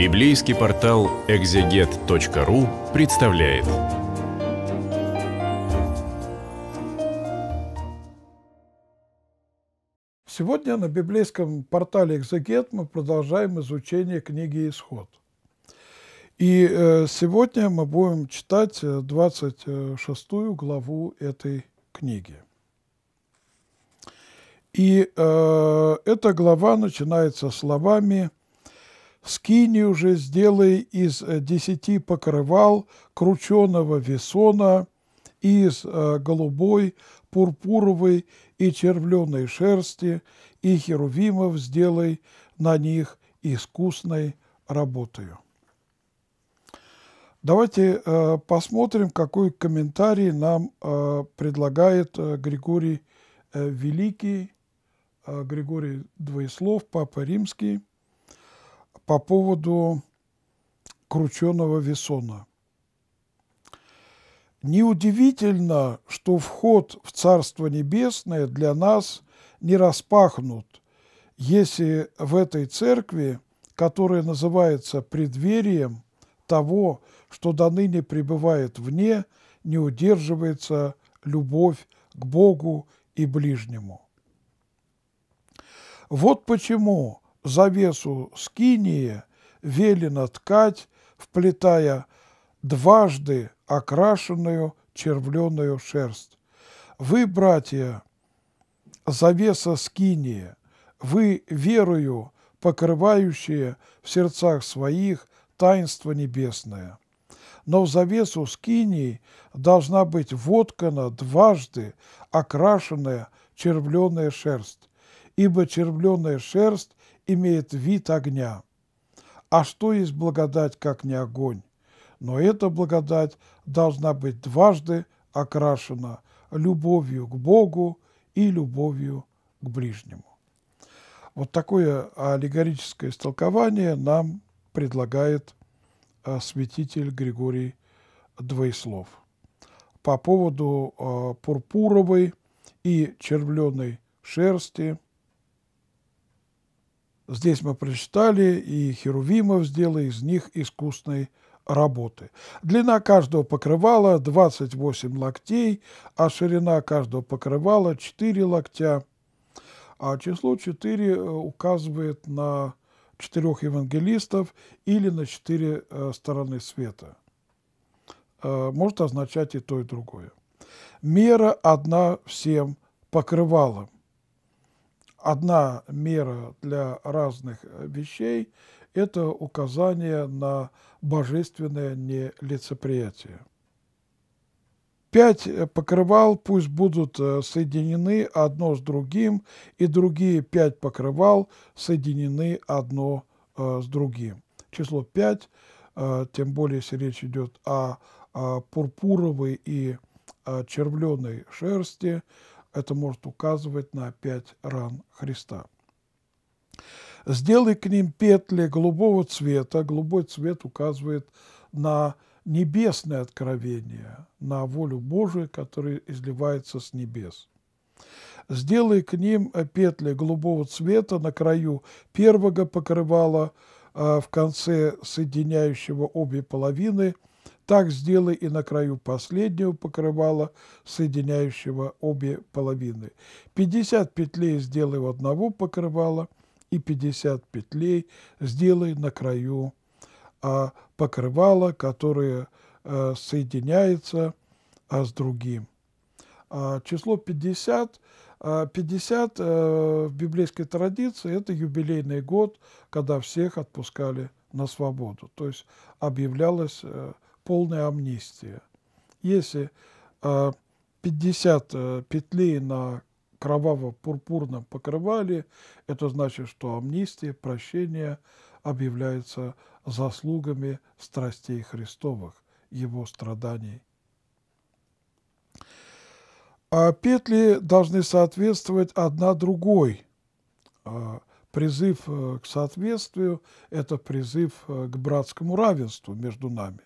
Библейский портал экзегет.ру представляет. Сегодня на библейском портале «Экзегет» мы продолжаем изучение книги «Исход». И э, сегодня мы будем читать 26 э, главу этой книги. И э, эта глава начинается словами Скинию уже сделай из э, десяти покрывал крученого весона, из э, голубой, пурпуровой и червленой шерсти, и херувимов сделай на них искусной работою. Давайте э, посмотрим, какой комментарий нам предлагает Григорий Великий, Григорий Двоеслов, Папа Римский по поводу крученого весона. Неудивительно, что вход в Царство Небесное для нас не распахнут, если в этой церкви, которая называется предверием того, что до ныне пребывает вне, не удерживается любовь к Богу и ближнему. Вот почему завесу скинии велено ткать, вплетая дважды окрашенную червленую шерсть. Вы, братья, завеса скинии, вы верою покрывающие в сердцах своих таинство небесное. Но в завесу скинии должна быть воткана дважды окрашенная червленая шерсть, ибо червленая шерсть имеет вид огня. А что есть благодать, как не огонь? Но эта благодать должна быть дважды окрашена любовью к Богу и любовью к ближнему. Вот такое аллегорическое истолкование нам предлагает э, святитель Григорий Двоеслов. По поводу э, пурпуровой и червленой шерсти – Здесь мы прочитали и херувимов, сделай из них искусной работы. Длина каждого покрывала 28 локтей, а ширина каждого покрывала 4 локтя. А число 4 э, указывает на четырех евангелистов или на четыре э, стороны света. Э, может означать и то, и другое. Мера одна всем покрывалам одна мера для разных э, вещей – это указание на божественное нелицеприятие. Пять э, покрывал пусть будут э, соединены одно с другим, и другие пять покрывал соединены одно с другим. Число пять, тем более, если речь идет о пурпуровой и червленой шерсти, это может указывать на пять ран Христа. Сделай к ним петли голубого цвета. Голубой цвет указывает на небесное откровение, на волю Божию, которая изливается с небес. Сделай к ним петли голубого цвета на краю первого покрывала, а, в конце соединяющего обе половины – так сделай и на краю последнего покрывала, соединяющего обе половины. 50 петлей сделай в одного покрывала и 50 петлей сделай на краю а покрывала, которое э, соединяется а, с другим. А, число 50, 50 а, э, в библейской традиции – это юбилейный год, когда всех отпускали на свободу, то есть объявлялось э, полная амнистия. Если 50 а, э, петлей на кроваво-пурпурном покрывали, это значит, что амнистия, прощение объявляется заслугами страстей Христовых, его страданий. А петли должны соответствовать одна другой. А, призыв э, к соответствию – это призыв э, к братскому равенству между нами.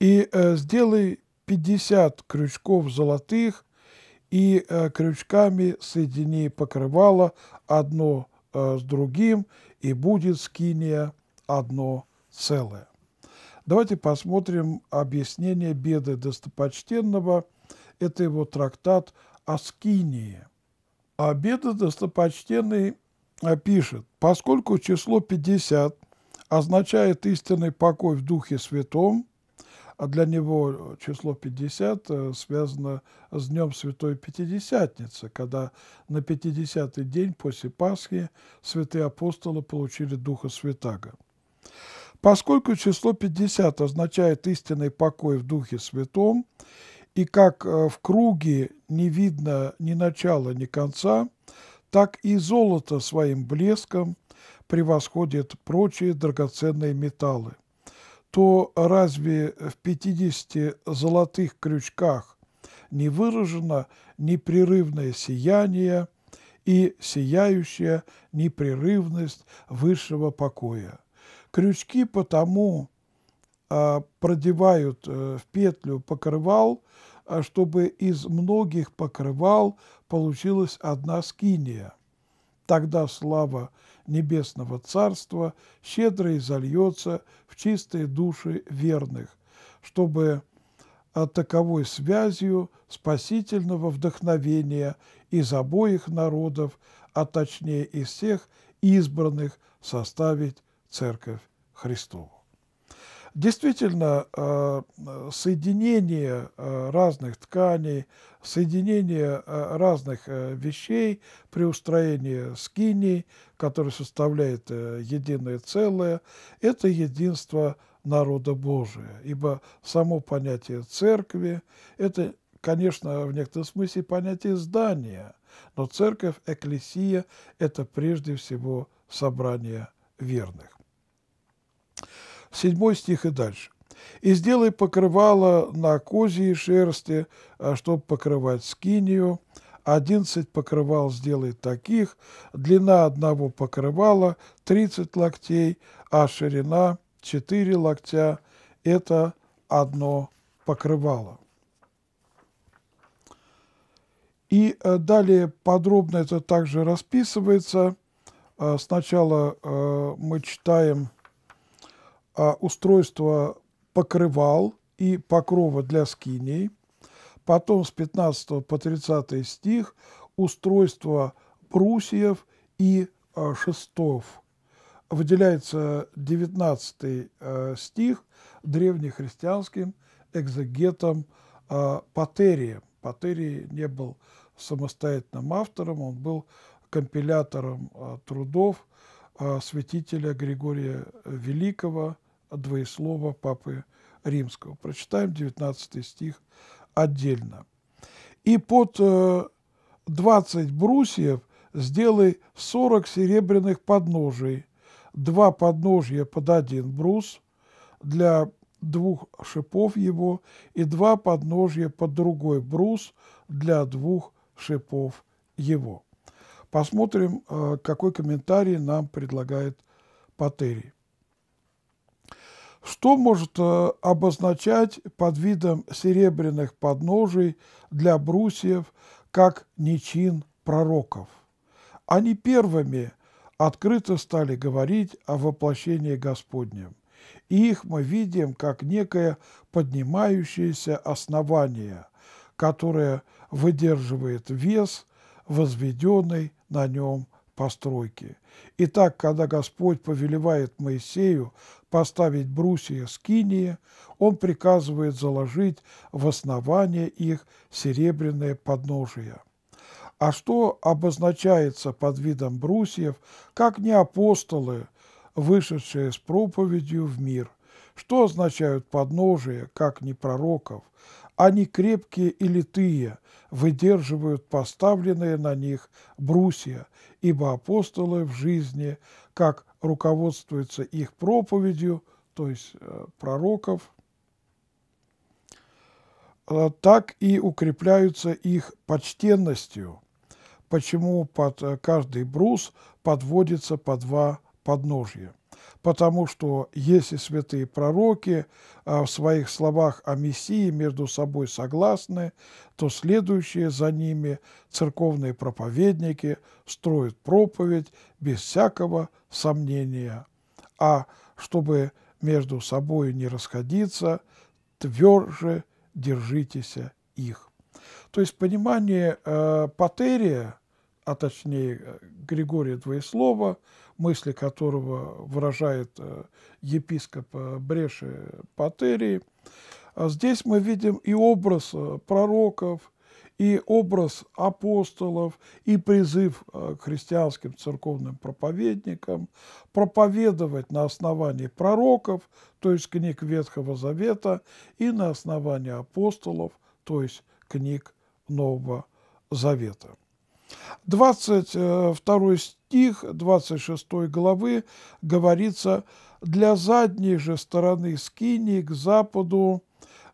И э, сделай 50 крючков золотых, и э, крючками соедини покрывало одно э, с другим, и будет скиния одно целое. Давайте посмотрим объяснение беды достопочтенного. Это его трактат о скинии. А беда достопочтенный э, пишет, поскольку число 50 означает истинный покой в Духе Святом, а для него э, число 50 э, связано с Днем Святой Пятидесятницы, когда на 50-й день после Пасхи святые апостолы получили Духа Святаго. Поскольку число 50 означает истинный покой в Духе Святом, и как э, в круге не видно ни начала, ни конца, так и золото своим блеском превосходит прочие драгоценные металлы то разве в 50 золотых крючках не выражено непрерывное сияние и сияющая непрерывность высшего покоя? Крючки потому а, продевают э, в петлю покрывал, а, чтобы из многих покрывал получилась одна скиния – Тогда слава Небесного Царства щедро изольется в чистые души верных, чтобы а, таковой связью спасительного вдохновения из обоих народов, а точнее из всех избранных, составить Церковь Христову. Действительно, э, соединение э, разных тканей, соединение э, разных вещей при устроении скинии, который составляет единое целое, это единство народа Божия. Ибо само понятие церкви – это, конечно, в некотором смысле понятие здания, но церковь, экклесия – это прежде всего собрание верных. Седьмой стих и дальше. «И сделай покрывало на козьей шерсти, а чтобы покрывать скинию. Одиннадцать покрывал сделай таких. Длина одного покрывала – тридцать локтей, а ширина – четыре локтя. Это одно покрывало». И э, далее подробно это также расписывается. Э, сначала э, мы читаем – а устройство покрывал и покрова для скиней, потом с 15 по 30 стих устройство прусьев и а, шестов. Выделяется 19 а, стих древнехристианским экзегетом Патерием. Патерий не был самостоятельным автором, он был компилятором трудов святителя Григория Великого – двоеслова Папы Римского. Прочитаем 19 стих отдельно. «И под э, двадцать брусьев сделай сорок серебряных подножий, два подножья под один брус для двух шипов его и два подножья под другой брус для двух шипов его. Посмотрим, э, какой комментарий нам предлагает Патерий. Что может э, обозначать под видом серебряных подножий для брусьев как нечин пророков? Они первыми открыто стали говорить о воплощении Господнем, и их мы видим как некое поднимающееся основание, которое выдерживает вес, возведенный на нем постройки. Итак, когда Господь повелевает Моисею поставить брусья скинии, он приказывает заложить в основание их серебряные подножия. А что обозначается под видом брусьев, как не апостолы, вышедшие с проповедью в мир? Что означают подножия, как не пророков? Они крепкие и литые – выдерживают поставленные на них брусья, ибо апостолы в жизни, как руководствуются их проповедью, то есть э, пророков, э, так и укрепляются их почтенностью, почему под э, каждый брус подводится по два подножья потому что если святые пророки а в своих словах о Мессии между собой согласны, то следующие за ними церковные проповедники строят проповедь без всякого сомнения. А чтобы между собой не расходиться, тверже держитесь их. То есть понимание э, Патерия, а точнее э, Григория Двоеслова – мысли которого выражает э, епископ э, Бреши Патерии. А здесь мы видим и образ э, пророков, и образ апостолов, и призыв к христианским церковным проповедникам проповедовать на основании пророков, то есть книг Ветхого Завета, и на основании апостолов, то есть книг Нового Завета. 22 э, стих 26 главы говорится, «Для задней же стороны скини к западу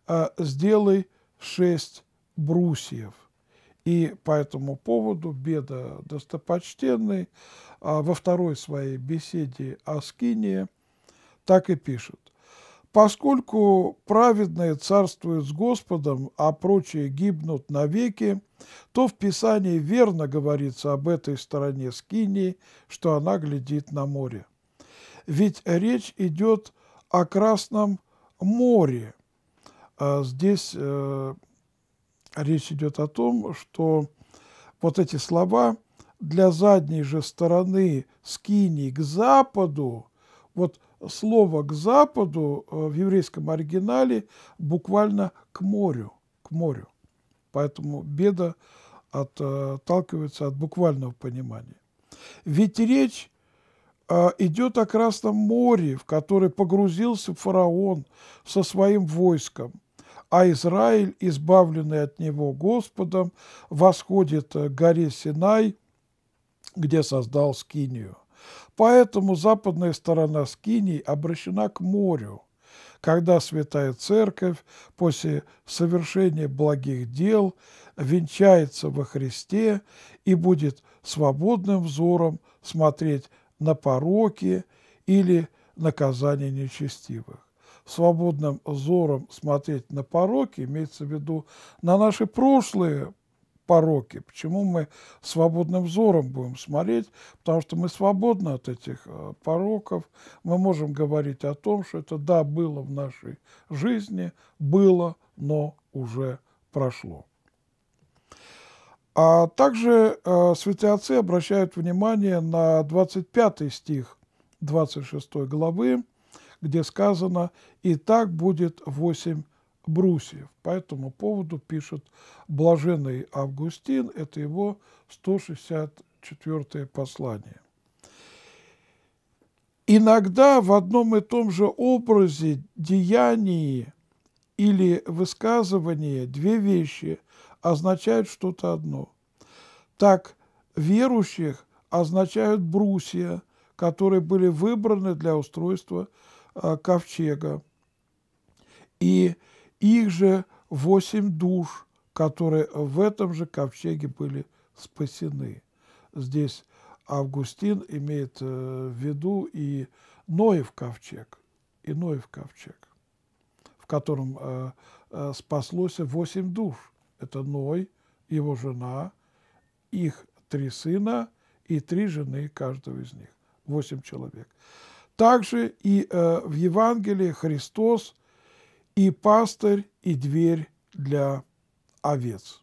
э, сделай шесть брусьев». И по этому поводу Беда Достопочтенный а во второй своей беседе о Скинии так и пишет. «Поскольку праведные царствуют с Господом, а прочие гибнут навеки, то в Писании верно говорится об этой стороне Скинии, что она глядит на море. Ведь речь идет о Красном море. А здесь э, речь идет о том, что вот эти слова для задней же стороны Скинии к западу, вот слово «к западу» э, в еврейском оригинале буквально «к морю», «к морю». Поэтому беда э, отталкивается от буквального понимания. Ведь речь э, идет о Красном море, в которое погрузился фараон со своим войском, а Израиль, избавленный от него Господом, восходит э, к горе Синай, где создал Скинию. Поэтому западная сторона Скинии обращена к морю, когда Святая Церковь после совершения благих дел венчается во Христе и будет свободным взором смотреть на пороки или наказание нечестивых. Свободным взором смотреть на пороки, имеется в виду на наши прошлые пороки, почему мы свободным взором будем смотреть, потому что мы свободны от этих э, пороков, мы можем говорить о том, что это да, было в нашей жизни, было, но уже прошло. А также э, святые отцы обращают внимание на 25 стих 26 главы, где сказано «И так будет восемь Брусьев. По этому поводу пишет Блаженный Августин, это его 164 послание. Иногда в одном и том же образе, деянии или высказывании две вещи означают что-то одно. Так, верующих означают брусья, которые были выбраны для устройства а, ковчега. И их же восемь душ, которые в этом же ковчеге были спасены. Здесь Августин имеет э, в виду и Ноев ковчег, и Ноев ковчег, в котором э, э, спаслось восемь душ. Это Ной, его жена, их три сына и три жены каждого из них. Восемь человек. Также и в Евангелии Христос и пастырь, и дверь для овец.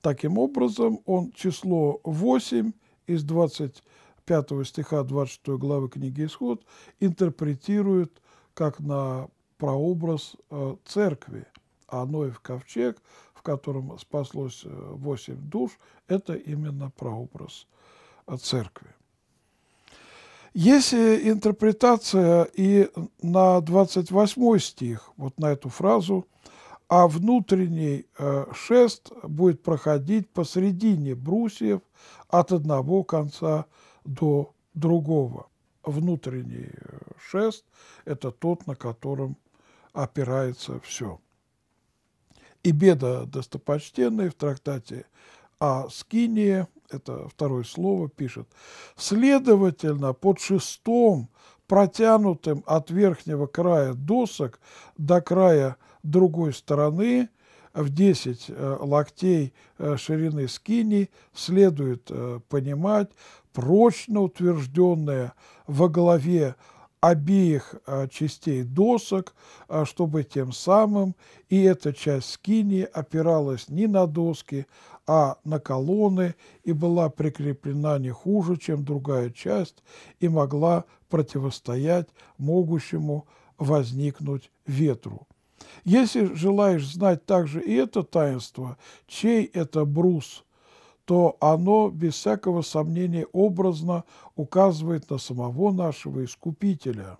Таким образом, он число 8 из 25 стиха 26 главы книги «Исход» интерпретирует как на прообраз э, церкви. А Ноев ковчег, в котором спаслось 8 э, душ, это именно прообраз э, церкви. Есть э, интерпретация и на 28 стих, вот на эту фразу, а внутренний э, шест будет проходить посредине брусьев от одного конца до другого. Внутренний э, шест – это тот, на котором опирается все. И беда достопочтенной в трактате о Скинии – это второе слово пишет, следовательно, под шестом, протянутым от верхнего края досок до края другой стороны, в 10 э, локтей э, ширины скини следует э, понимать прочно утвержденное во главе обеих а, частей досок, а, чтобы тем самым и эта часть скинии опиралась не на доски, а на колонны и была прикреплена не хуже, чем другая часть, и могла противостоять могущему возникнуть ветру. Если желаешь знать также и это таинство, чей это брус – то оно, без всякого сомнения, образно указывает на самого нашего Искупителя,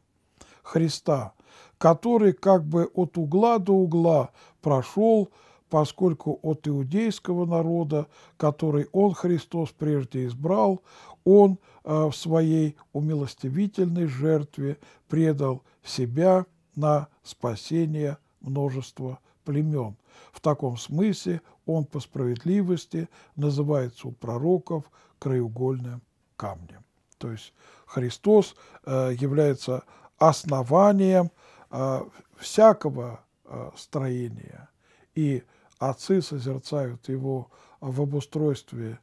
Христа, который как бы от угла до угла прошел, поскольку от иудейского народа, который Он, Христос, прежде избрал, Он э, в Своей умилостивительной жертве предал себя на спасение множества племен. В таком смысле он по справедливости называется у пророков краеугольным камнем. То есть Христос э, является основанием э, всякого э, строения, и отцы созерцают его в обустройстве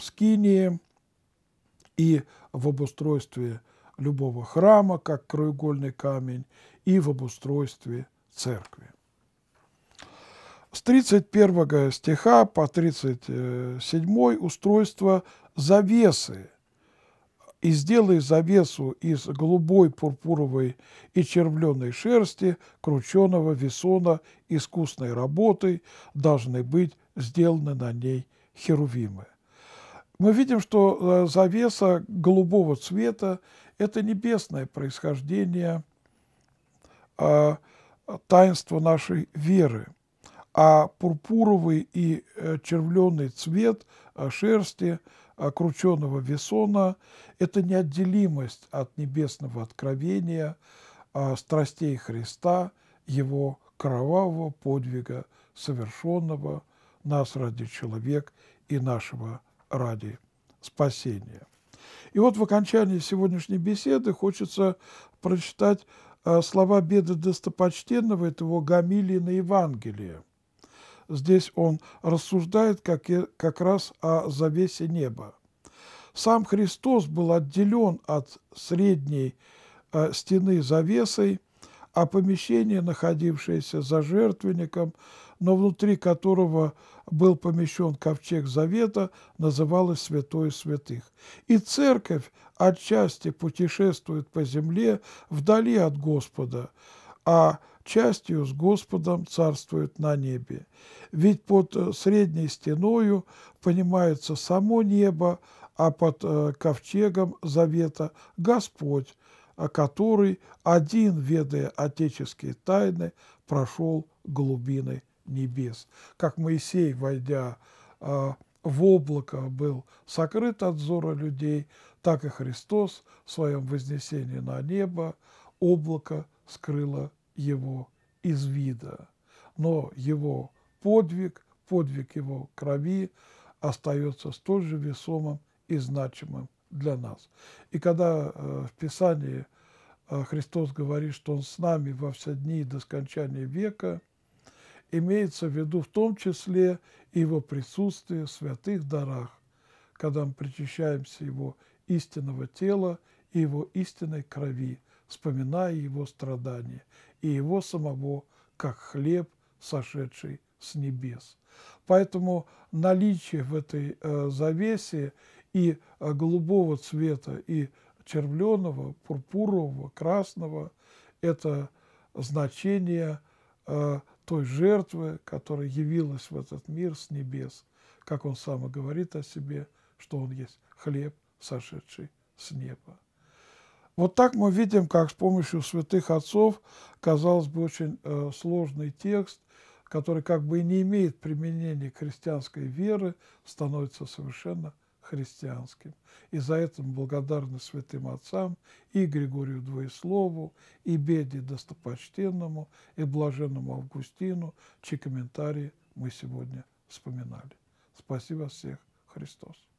скинии и в обустройстве любого храма, как краеугольный камень, и в обустройстве церкви. С 31 стиха по 37 устройство завесы. «И сделай завесу из голубой, пурпуровой и червленой шерсти, крученого весона искусной работой, должны быть сделаны на ней херувимы». Мы видим, что э, завеса голубого цвета – это небесное происходение, а, э, таинство нашей веры – а пурпуровый и э, червленый цвет а, шерсти а, крученого весона – это неотделимость от небесного откровения, а, страстей Христа, его кровавого подвига, совершенного нас ради человек и нашего ради спасения. И вот в окончании сегодняшней беседы хочется прочитать слова беды достопочтенного, это его гамилии на Евангелии здесь он рассуждает как, и, как раз о завесе неба. Сам Христос был отделен от средней э, стены завесой, а помещение, находившееся за жертвенником, но внутри которого был помещен ковчег завета, называлось святое святых». И церковь отчасти путешествует по земле вдали от Господа, а частью с Господом царствует на небе. Ведь под э, средней стеною понимается само небо, а под э, ковчегом завета Господь, который, один ведая отеческие тайны, прошел глубины небес. Как Моисей, войдя э, в облако, был сокрыт от взора людей, так и Христос в своем вознесении на небо облако скрыло его из вида. Но его подвиг, подвиг его крови остается столь же весомым и значимым для нас. И когда э, в Писании э, Христос говорит, что Он с нами во все дни до скончания века, имеется в виду в том числе Его присутствие в святых дарах, когда мы причащаемся Его истинного тела и Его истинной крови, вспоминая Его страдания и его самого, как хлеб, сошедший с небес. Поэтому наличие в этой э, завесе и э, голубого цвета, и червленого, пурпурового, красного – это значение э, той жертвы, которая явилась в этот мир с небес, как он сам и говорит о себе, что он есть хлеб, сошедший с неба. Вот так мы видим, как с помощью святых отцов, казалось бы, очень э, сложный текст, который как бы и не имеет применения христианской веры, становится совершенно христианским. И за это мы благодарны святым отцам и Григорию Двоеслову, и Беде Достопочтенному, и Блаженному Августину, чьи комментарии мы сегодня вспоминали. Спасибо всех. Христос.